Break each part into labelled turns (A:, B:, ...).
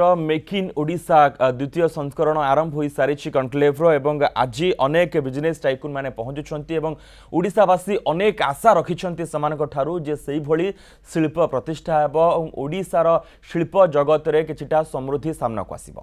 A: make in Voda द्वितीय संस्करण आरंभ हो सारी कनक्लेव्र और आज अनेक बिजनेस टाइकुन मैंने पहुंचुचावासी अनेक आशा रखी से शिल्प प्रतिष्ठा होशार शिल्प जगत में किछिटा समृद्धि सामना को आसब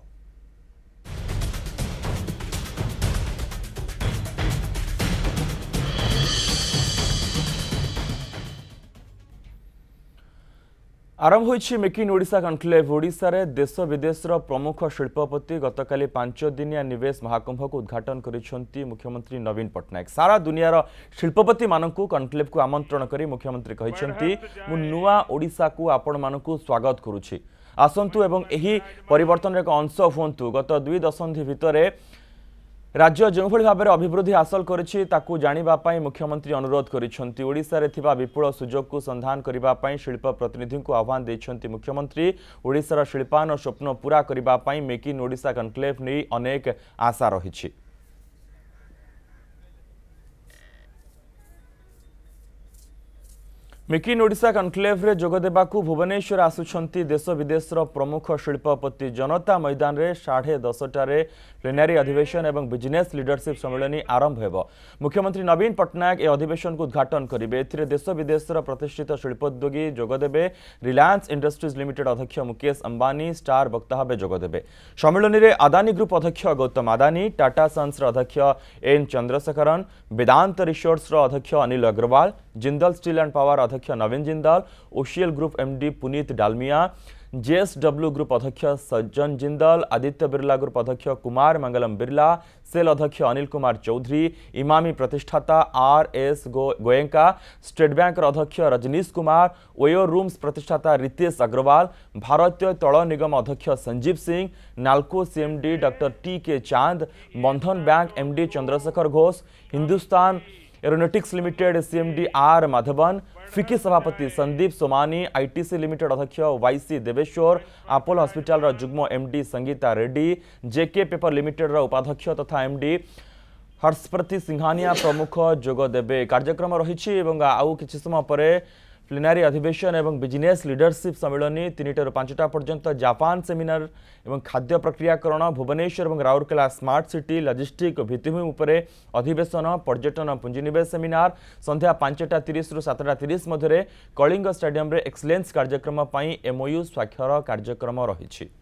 A: আরম্ভ হয়েছে মেক ইন ওড়শা কনক্লেভ ওড়শার দেশ বিদেশর প্রমুখ শিল্পপতি গতকাল পাঁচদিনিয়া নিবেশ মহাকুম্ভক উদ্ঘাটন করেছেন মুখ্যমন্ত্রী নবীন পট্টনাক সারা দুনিয়ার শিল্পপতি মানুষ কনক্লেভ আমন্ত্রণ করে মুখ্যমন্ত্রী কিন্তু মু নূয়া ওড়িশাকু আপন মানুষ স্বাগত করুছি আসন্তু এবং এই পরিবর্তনের এক অংশ হুঁতু গত দুই দশন্ধি ভিতরে রাজ্য যেভাবে ভাবে অভিবৃদ্ধি হাসল করেছে তাকে জাঁয়া মুখ্যমন্ত্রী অনুরোধ করেছেন ওড়শার বিপুল সুযোগক সন্ধান করা শিল্প প্রতিনিধি আহ্বান দিয়েছেন মুখ্যমন্ত্রী ওড়শার শিল্পায়ন স্বপ্ন পুরা করা মেক ইন ওড়শা কনক্লেভ নিয়ে অনেক আশা রয়েছে মেক ইন ওড়িশা কনক্লেভ্রে যোগ দেওয়া ভুবনেশ্বর আসুচার দেশ বিদেশর প্রমুখ শিল্পপতি জনতা ময়দানে সাড়ে দশটার প্লেনারি অধিবেশন এবং বিজনেস লিডরশিপ সম্মিলনী আরম্ভ হব মুখ্যমন্ত্রী নবীন পট্টনাক এ অধিবেশনক উদ্ঘাটন করবে এতে দেশ বিদেশর প্রতিষ্ঠিত শিল্পোদ্যোগী যোগদেবে রিলায়েন্স ইন্ডস্ট্রিজ লিমিটেড অধ্যক্ষ মুকেশ অম্বানি স্টার বক্তা ভাবে যোগদেবে সম্মিলনীর আদানী গ্রুপ অধ্যক্ষ গৌতম আদানী টাটা সন্সর অধ্যক্ষ এন চন্দ্রশেখরন বেদান্ত রিসোর্টসর অধ্যক্ষ Anil Agarwal Jindal steel and power अध्यक्ष Naveen Jindal OCL group MD Puneet Dalmia JSW group अध्यक्ष सज्जन जिंदल आदित्य बिरला ग्रुप अध्यक्ष कुमार मंगलम बिरला सेल अध्यक्ष अनिल कुमार चौधरी इमामी प्रतिष्ठाता आर एस गो गोयंका स्टेट बैंक अध्यक्ष रजनीश कुमार ओयो रूम्स प्रतिष्ठाता रितेश अग्रवाल भारतीय तैल निगम अध्यक्ष Sanjiv Singh NALCO CMD doctor T K Chand Bandhan bank MD Chandrashekhar Ghosh Hindustan aeronautics limited CMD R Madhavan FICCI सभापति संदीप सोमानी आईटीसी लिमिटेड अध्यक्ष वाईसी देवेश्वर आपोलो हस्पिटाल जुग्म MD Sangita Reddy J K paper limited उपाध्यक्ष तथा एमडी हर्षप्रति सिंघानिया प्रमुख जोगदेवे कार्यक्रम रही आउ कि समय पर প্লেনারি অধিবেশন এবং বিজনেস লিডরশিপ সম্মিলনী তিনটার পাঁচটা পর্যন্ত জাপান সেমিনার এবং খাদ্য প্রক্রিয়াকরণ ভুবনেশ্বর এবং রাউরকেলা স্মার্ট সিটি লজিষ্টিক ও ভিত্তিভূমি উপরে অধিবেশন পর্যটন পুঞ্জিনিবেশ সেমিনার সন্ধ্যা পাঁচটা তিরিশ রু সাতটা তিরিশ মধ্যে কলিঙ্গ স্টাডিয়ামে এক্সলেন্স কার্যক্রম পাই এমওইউ স্বাক্ষর কার্যক্রম রয়েছে